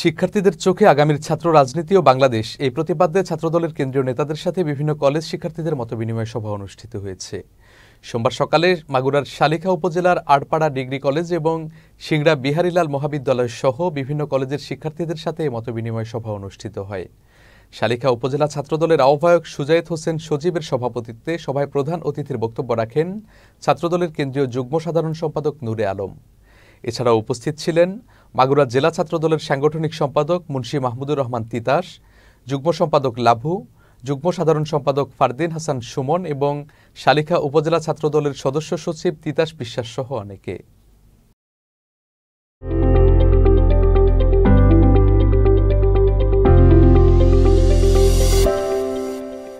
শিক্ষার্থীদের চোখে আগামীর ছাত্র রাজনীতি ও বাংলাদেশ এই প্রতিপাদ্যে ছাত্রদলের কেন্দ্রীয় নেতাদের সাথে বিভিন্ন কলেজ শিক্ষার্থীদের মত বিনিময় সভা অনুষ্ঠিত হয়েছে সোমবার সকালে মাগুরার শালিখা উপজেলার আড়পাড়া ডিগ্রি কলেজ এবং সিংড়া বিহারীলাল মহাবিদ্যালয় সহ বিভিন্ন কলেজের শিক্ষার্থীদের সাথে এই মত বিনিময় সভা অনুষ্ঠিত হয় শালিখা উপজেলা ছাত্রদলের আহ্বায়ক সুজায়েদ হোসেন সজীবের সভাপতিত্বে সভায় প্রধান অতিথির বক্তব্য রাখেন ছাত্রদলের কেন্দ্রীয় যুগ্ম সাধারণ সম্পাদক নূরে আলম এছাড়া উপস্থিত ছিলেন মাগুরা জেলা ছাত্র দলের সাংগঠনিক সম্পাদক মুন্সী মাহমুদুর রহমান তিতাস যুগ্ম সম্পাদক লাভু যুগ্ম সাধারণ সম্পাদক ফারদিন হাসান সুমন এবং শালিখা উপজেলা ছাত্রদলের সদস্য সচিব তিতাস বিশ্বাস সহ অনেকে